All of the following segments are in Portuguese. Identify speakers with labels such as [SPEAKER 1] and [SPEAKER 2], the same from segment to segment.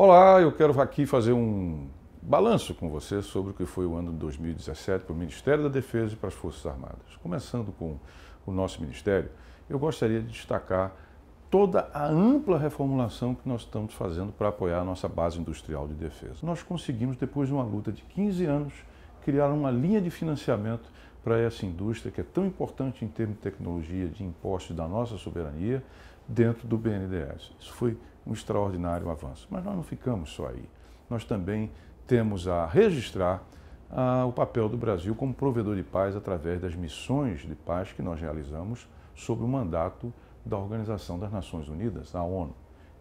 [SPEAKER 1] Olá, eu quero aqui fazer um balanço com você sobre o que foi o ano de 2017 para o Ministério da Defesa e para as Forças Armadas. Começando com o nosso ministério, eu gostaria de destacar toda a ampla reformulação que nós estamos fazendo para apoiar a nossa base industrial de defesa. Nós conseguimos, depois de uma luta de 15 anos, criar uma linha de financiamento para essa indústria que é tão importante em termos de tecnologia, de impostos da nossa soberania, dentro do BNDES. Isso foi um extraordinário avanço. Mas nós não ficamos só aí. Nós também temos a registrar ah, o papel do Brasil como provedor de paz através das missões de paz que nós realizamos sob o mandato da Organização das Nações Unidas, a ONU.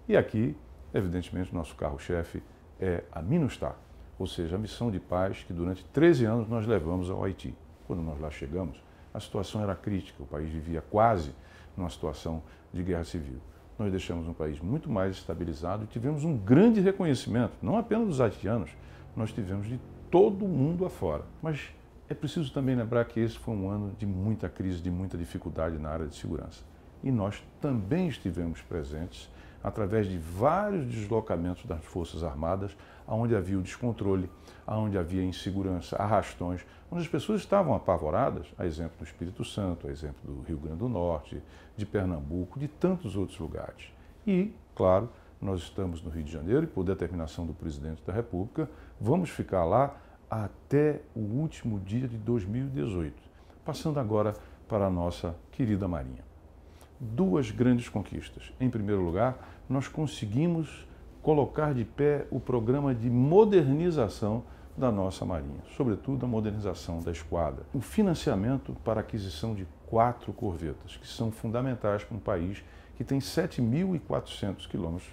[SPEAKER 1] E aqui, evidentemente, nosso carro-chefe é a MINUSTAH, ou seja, a missão de paz que durante 13 anos nós levamos ao Haiti. Quando nós lá chegamos, a situação era crítica, o país vivia quase numa situação de guerra civil. Nós deixamos um país muito mais estabilizado e tivemos um grande reconhecimento, não apenas dos haitianos, nós tivemos de todo mundo afora. Mas é preciso também lembrar que esse foi um ano de muita crise, de muita dificuldade na área de segurança. E nós também estivemos presentes através de vários deslocamentos das Forças Armadas, onde havia o descontrole, onde havia insegurança, arrastões, onde as pessoas estavam apavoradas, a exemplo do Espírito Santo, a exemplo do Rio Grande do Norte, de Pernambuco, de tantos outros lugares. E, claro, nós estamos no Rio de Janeiro e, por determinação do presidente da República, vamos ficar lá até o último dia de 2018. Passando agora para a nossa querida Marinha duas grandes conquistas. Em primeiro lugar, nós conseguimos colocar de pé o programa de modernização da nossa Marinha, sobretudo a modernização da esquadra. O financiamento para a aquisição de quatro corvetas, que são fundamentais para um país que tem 7.400 quilômetros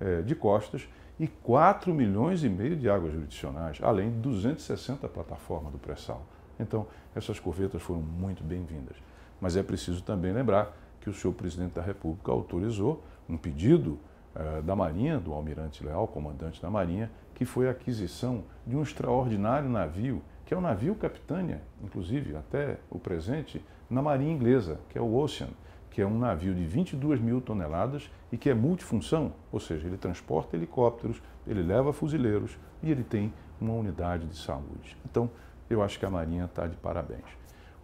[SPEAKER 1] eh, de costas e 4 milhões e meio de águas jurisdicionais, além de 260 plataformas do pré-sal. Então, essas corvetas foram muito bem-vindas. Mas é preciso também lembrar que o senhor presidente da República autorizou um pedido eh, da Marinha, do almirante Leal, comandante da Marinha, que foi a aquisição de um extraordinário navio, que é o navio capitânia, inclusive até o presente, na Marinha Inglesa, que é o Ocean, que é um navio de 22 mil toneladas e que é multifunção, ou seja, ele transporta helicópteros, ele leva fuzileiros e ele tem uma unidade de saúde. Então, eu acho que a Marinha está de parabéns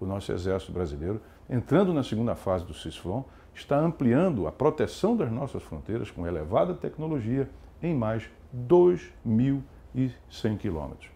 [SPEAKER 1] o nosso Exército Brasileiro, entrando na segunda fase do CISFRON, está ampliando a proteção das nossas fronteiras com elevada tecnologia em mais 2.100 quilômetros.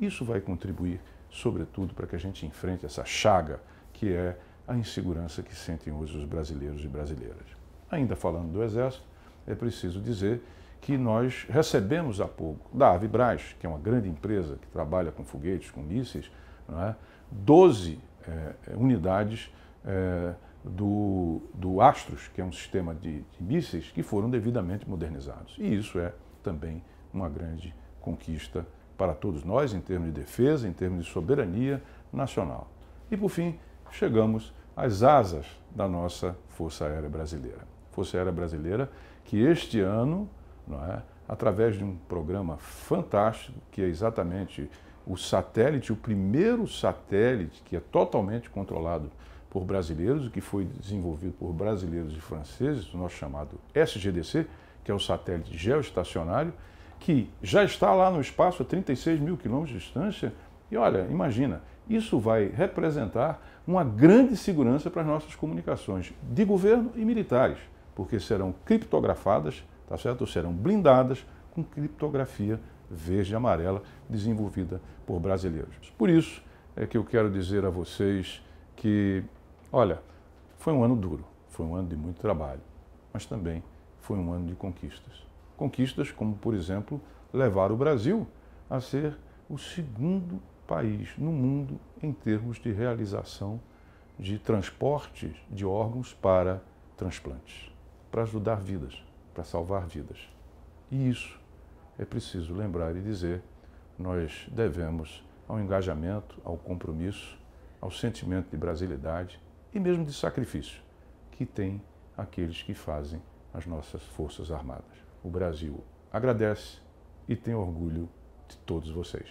[SPEAKER 1] Isso vai contribuir, sobretudo, para que a gente enfrente essa chaga que é a insegurança que sentem hoje os brasileiros e brasileiras. Ainda falando do Exército, é preciso dizer que nós recebemos há pouco da Avibraz, que é uma grande empresa que trabalha com foguetes, com mísseis, não é? 12 eh, eh, unidades eh, do, do Astros, que é um sistema de, de mísseis, que foram devidamente modernizados. E isso é também uma grande conquista para todos nós, em termos de defesa, em termos de soberania nacional. E, por fim, chegamos às asas da nossa Força Aérea Brasileira. Força Aérea Brasileira que este ano, não é, através de um programa fantástico, que é exatamente o satélite, o primeiro satélite que é totalmente controlado por brasileiros, que foi desenvolvido por brasileiros e franceses, o nosso chamado SGDC, que é o satélite geoestacionário, que já está lá no espaço a 36 mil quilômetros de distância. E olha, imagina, isso vai representar uma grande segurança para as nossas comunicações de governo e militares, porque serão criptografadas, tá certo? Ou serão blindadas com criptografia verde e amarela desenvolvida por brasileiros. Por isso é que eu quero dizer a vocês que, olha, foi um ano duro, foi um ano de muito trabalho, mas também foi um ano de conquistas. Conquistas como, por exemplo, levar o Brasil a ser o segundo país no mundo em termos de realização de transporte de órgãos para transplantes, para ajudar vidas, para salvar vidas. E isso é preciso lembrar e dizer: nós devemos ao engajamento, ao compromisso, ao sentimento de brasilidade e mesmo de sacrifício que têm aqueles que fazem as nossas Forças Armadas. O Brasil agradece e tem orgulho de todos vocês.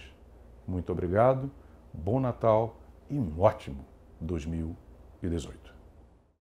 [SPEAKER 1] Muito obrigado, bom Natal e um ótimo 2018.